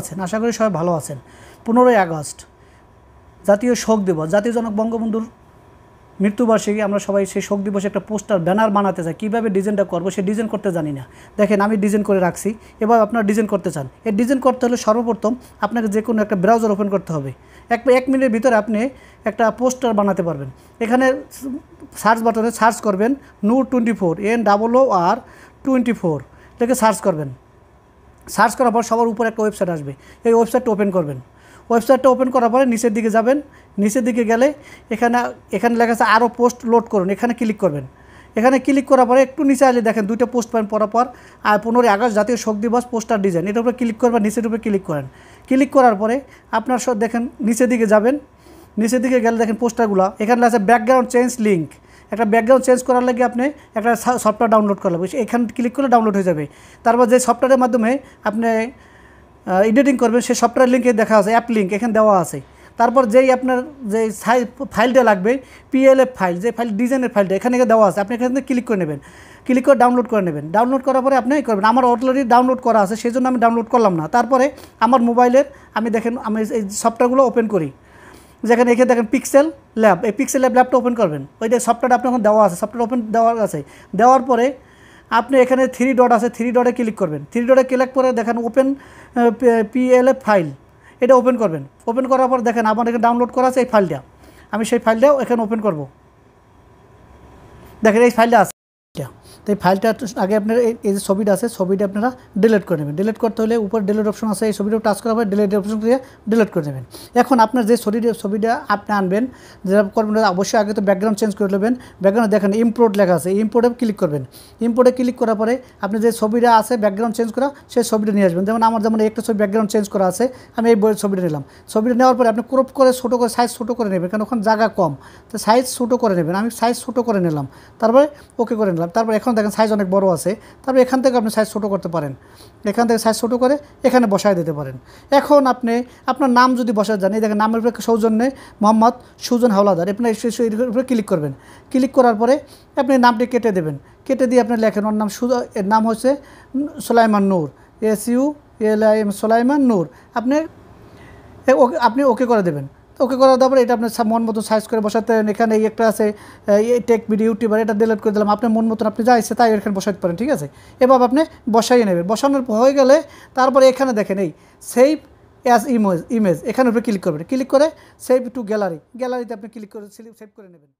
আছেন আশা করি সবাই ভালো আছেন পনেরোই আগস্ট জাতীয় শোক দিবস জাতীয় জনক বঙ্গবন্ধুর মৃত্যুবার্ষিকী আমরা সবাই সেই শোক দিবসে একটা পোস্টার ব্যানার বানাতে চাই কীভাবে ডিজাইনটা করবো সে ডিজাইন করতে জানি না দেখেন আমি ডিজাইন করে রাখছি এবার আপনার ডিজাইন করতে চান এই ডিজাইন করতে হলে সর্বপ্রথম আপনাকে যে কোনো একটা ব্রাউজার ওপেন করতে হবে এক এক মিনিটের ভিতরে আপনি একটা পোস্টার বানাতে পারবেন এখানে সার্চ বাটনে সার্চ করবেন Noor twenty four N double O R twenty four থেকে সার্চ করবেন সার্চ করার পর সবার উপরে একটা ওয়েবসাইট আসবে এই ওয়েবসাইটটা ওপেন করবেন ওয়েবসাইটটা ওপেন করার পরে নিচের দিকে যাবেন নিচের দিকে গেলে এখানে এখানে লেখা আছে আরও পোস্ট লোড করুন এখানে ক্লিক করবেন এখানে ক্লিক করার পরে একটু নিচে আসলে দেখেন দুইটা পোস্ট পান পরপর আর পনেরোই আগস্ট জাতীয় শোক দিবস পোস্টার ডিজাইন এটার উপরে ক্লিক করবেন নিচের উপরে ক্লিক করেন ক্লিক করার পরে আপনার সব দেখেন নিচের দিকে যাবেন নিচের দিকে গেলে দেখেন পোস্টারগুলো এখানে আছে ব্যাকগ্রাউন্ড চেঞ্জ লিঙ্ক একটা ব্যাকগ্রাউন্ড চেঞ্জ করার লাগে আপনি একটা সফটওয়্যার ডাউনলোড করা লাগবে এখান ক্লিক করলে ডাউনলোড হয়ে যাবে তারপর যে সফটওয়্যারের মাধ্যমে আপনি এডিটিং করবেন সেই সফটওয়্যার লিঙ্কে দেখা আছে অ্যাপ লিঙ্ক এখানে দেওয়া আছে তারপর যেই আপনার যে ফাইলটা লাগবে পিএলএফ ফাইল যে ফাইল ডিজাইনের ফাইলটা এখানে দেওয়া আছে আপনি এখানে ক্লিক করে নেবেন ক্লিক করে ডাউনলোড করে নেবেন ডাউনলোড করার পরে আপনি করবেন আমার অলরেডি ডাউনলোড করা আছে সেই জন্য আমি ডাউনলোড করলাম না তারপরে আমার মোবাইলের আমি দেখেন আমি এই সফটওয়্যারগুলো ওপেন করি যেখানে এখানে দেখেন পিক্সেল ল্যাব এই পিক্সেল ল্যাব ল্যাবটা ওপেন করবেন ওই যে সফটওয়্যারটা আপনার এখন দেওয়া আছে সফটওয়্যার ওপেন দেওয়ার আছে দেওয়ার পরে আপনি এখানে থ্রি ডট আছে থ্রি ডটে ক্লিক করবেন থ্রি ডটে ক্লিক করে দেখেন ওপেন পিএলএফ ফাইল এটা ওপেন করবেন ওপেন করার পর দেখেন আমার এখানে ডাউনলোড করা আছে এই ফাইলটা আমি সেই ফাইলটাও এখানে ওপেন করব দেখেন এই ফাইলটা আছে তো এই ফাইলটা আগে আপনার এই যে ছবিটা আছে ছবিটা আপনারা ডিলিট করে নেবেন ডিলিট করতে হলে উপর ডিলিট অপশন আছে এই ছবিটা টাচ করার পরে ডিলিট অপশন দিয়ে ডিলিট করে নেবেন এখন আপনার যে ছবি ছবিটা আপনি আনবেন যেটা করবেন অবশ্যই আগে তো ব্যাকগ্রাউন্ড চেঞ্জ করে নেবেন ব্যাকগ্রাউন্ড দেখেন ইম্পোর্ট লেখা আছে ইম্পোর্টে ক্লিক করবেন ইম্পোর্টে ক্লিক করার পরে আপনি যে ছবিটা আছে ব্যাকগ্রাউন্ড চেঞ্জ করা সেই ছবিটা নিয়ে আসবেন যেমন আমার যেমন একটা ছবি ব্যাকগ্রাউন্ড চেঞ্জ করা আছে আমি এই বইয়ের ছবিটা নিলাম ছবিটা নেওয়ার পরে আপনি ক্রপ করে ছোটো করে সাইজ ছোটো করে নেবেন কারণ ওখানে জায়গা কম তো সাইজ ছোটো করে নেবেন আমি সাইজ ছোটো করে নিলাম তারপরে ওকে করে নিলাম তারপর এখন এখানে দেখেন সাইজ অনেক বড় আছে তারপর এখান থেকে আপনি সাইজ ছোটো করতে পারেন এখান থেকে সাইজ ছোটো করে এখানে বসায় দিতে পারেন এখন আপনি আপনার নাম যদি বসাতে জানি দেখেন নামের উপরে সৌজন্যে মোহাম্মদ সুজন হাওলাদার আপনি উপরে ক্লিক করবেন ক্লিক করার পরে আপনি নামটি কেটে দেবেন কেটে দিয়ে আপনি লেখেন ওর নাম সু এর নাম হচ্ছে Solaiman Noor S U L I M Solaiman Noor আপনি আপনি ওকে করে দেবেন ওকে করার তারপরে এটা আপনার মন মতো সাইজ করে বসাতে এখানে এই একটা আছে এই টেক ভিডিও ইউটিউবার এটা ডিলেট করে দিলাম আপনার মন মতন আপনি যা ইচ্ছে তাই এখানে বসাতে পারেন ঠিক আছে এভাবে আপনি বসাইয়ে নেবেন বসানোর হয়ে গেলে তারপরে এখানে দেখেন এই সেভ অ্যাজ ইমেজ ইমেজ এখানে উপরে ক্লিক করবেন ক্লিক করে সেভ টু গ্যালারি গ্যালারিতে আপনি ক্লিক করে সেভ করে নেবেন